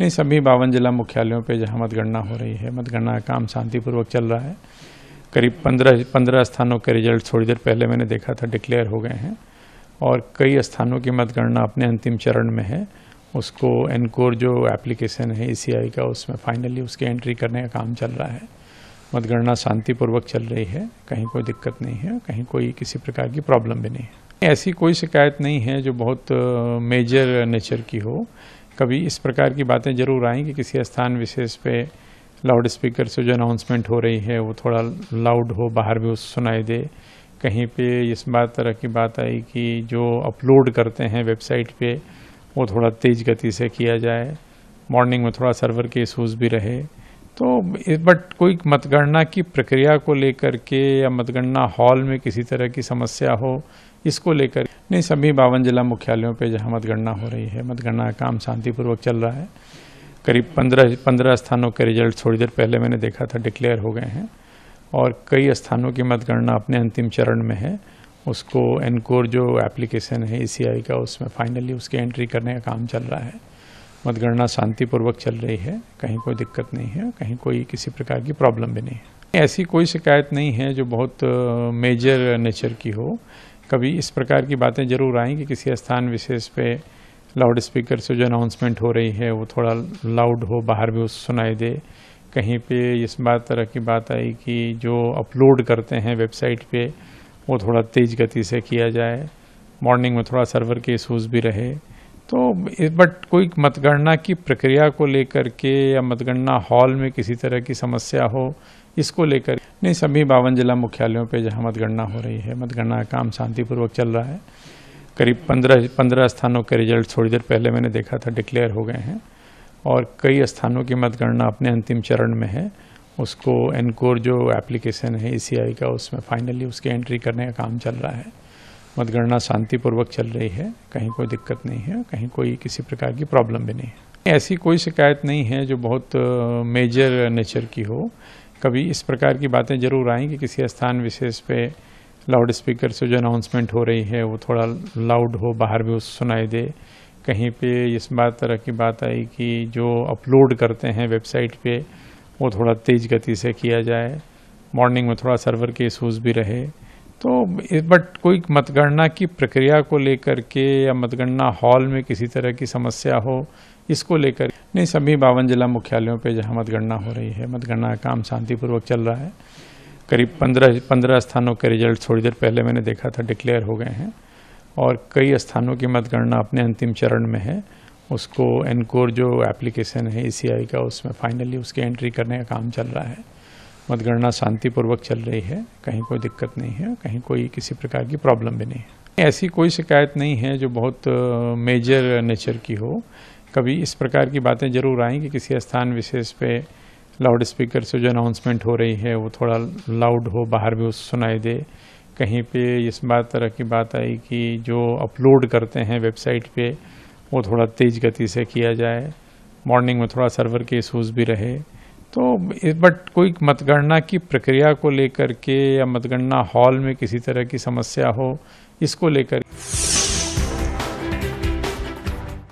नहीं सभी बावन जिला मुख्यालयों पे जहां मतगणना हो रही है मतगणना का काम शांतिपूर्वक चल रहा है करीब पंद्रह पंद्रह स्थानों के रिजल्ट थोड़ी देर पहले मैंने देखा था डिक्लेयर हो गए हैं और कई स्थानों की मतगणना अपने अंतिम चरण में है उसको एनकोर जो एप्लीकेशन है ई e का उसमें फाइनली उसकी एंट्री करने का काम चल रहा है मतगणना शांतिपूर्वक चल रही है कहीं कोई दिक्कत नहीं है कहीं कोई किसी प्रकार की प्रॉब्लम भी नहीं है ऐसी कोई शिकायत नहीं है जो बहुत मेजर नेचर की हो कभी इस प्रकार की बातें जरूर आएँ कि किसी स्थान विशेष पे लाउड स्पीकर से जो अनाउंसमेंट हो रही है वो थोड़ा लाउड हो बाहर भी उस सुनाई दे कहीं पे इस बात तरह की बात आई कि जो अपलोड करते हैं वेबसाइट पे वो थोड़ा तेज़ गति से किया जाए मॉर्निंग में थोड़ा सर्वर के इशूज़ भी रहे तो बट कोई मतगणना की प्रक्रिया को लेकर के या मतगणना हॉल में किसी तरह की समस्या हो इसको लेकर नहीं सभी बावन जिला मुख्यालयों पे जहां मतगणना हो रही है मतगणना का काम शांतिपूर्वक चल रहा है करीब पंद्रह पंद्रह स्थानों के रिजल्ट थोड़ी देर पहले मैंने देखा था डिक्लेयर हो गए हैं और कई स्थानों की मतगणना अपने अंतिम चरण में है उसको एनकोर जो एप्लीकेशन है ई का उसमें फाइनली उसकी एंट्री करने का काम चल रहा है मतगणना शांतिपूर्वक चल रही है कहीं कोई दिक्कत नहीं है कहीं कोई किसी प्रकार की प्रॉब्लम भी नहीं है ऐसी कोई शिकायत नहीं है जो बहुत मेजर नेचर की हो कभी इस प्रकार की बातें जरूर आएँ कि किसी स्थान विशेष पे लाउड स्पीकर से जो अनाउंसमेंट हो रही है वो थोड़ा लाउड हो बाहर भी सुनाई दे कहीं पे इस बात तरह की बात आई कि जो अपलोड करते हैं वेबसाइट पे वो थोड़ा तेज़ गति से किया जाए मॉर्निंग में थोड़ा सर्वर के इशूज़ भी रहे तो बट कोई मतगणना की प्रक्रिया को लेकर के या मतगणना हॉल में किसी तरह की समस्या हो इसको लेकर नहीं सभी बावन जिला मुख्यालयों पे जहां मतगणना हो रही है मतगणना का काम शांतिपूर्वक चल रहा है करीब पंद्रह पंद्रह स्थानों के रिजल्ट थोड़ी देर पहले मैंने देखा था डिक्लेयर हो गए हैं और कई स्थानों की मतगणना अपने अंतिम चरण में है उसको एनकोर जो एप्लीकेशन है ई e का उसमें फाइनली उसकी एंट्री करने का काम चल रहा है मतगणना शांतिपूर्वक चल रही है कहीं कोई दिक्कत नहीं है कहीं कोई किसी प्रकार की प्रॉब्लम भी नहीं है ऐसी कोई शिकायत नहीं है जो बहुत मेजर नेचर की हो कभी इस प्रकार की बातें जरूर आएँ कि किसी स्थान विशेष पे लाउड स्पीकर से जो अनाउंसमेंट हो रही है वो थोड़ा लाउड हो बाहर भी सुनाई दे कहीं पे इस बात तरह की बात आई कि जो अपलोड करते हैं वेबसाइट पे वो थोड़ा तेज़ गति से किया जाए मॉर्निंग में थोड़ा सर्वर के इशूज़ भी रहे तो बट कोई मतगणना की प्रक्रिया को लेकर के या मतगणना हॉल में किसी तरह की समस्या हो इसको लेकर नहीं सभी बावन जिला मुख्यालयों पे जहां मतगणना हो रही है मतगणना का काम शांतिपूर्वक चल रहा है करीब पंद्रह पंद्रह स्थानों के रिजल्ट थोड़ी देर पहले मैंने देखा था डिक्लेयर हो गए हैं और कई स्थानों की मतगणना अपने अंतिम चरण में है उसको एनकोर जो एप्लीकेशन है ई का उसमें फाइनली उसकी एंट्री करने का काम चल रहा है मतगणना शांतिपूर्वक चल रही है कहीं कोई दिक्कत नहीं है कहीं कोई किसी प्रकार की प्रॉब्लम भी नहीं है ऐसी कोई शिकायत नहीं है जो बहुत मेजर नेचर की हो कभी इस प्रकार की बातें जरूर आई कि किसी स्थान विशेष पे लाउड स्पीकर से जो अनाउंसमेंट हो रही है वो थोड़ा लाउड हो बाहर भी उस सुनाई दे कहीं पे इस बात तरह की बात आई कि जो अपलोड करते हैं वेबसाइट पे वो थोड़ा तेज़ गति से किया जाए मॉर्निंग में थोड़ा सर्वर के इशूज़ भी रहे तो बट कोई मतगणना की प्रक्रिया को लेकर के या मतगणना हॉल में किसी तरह की समस्या हो इसको लेकर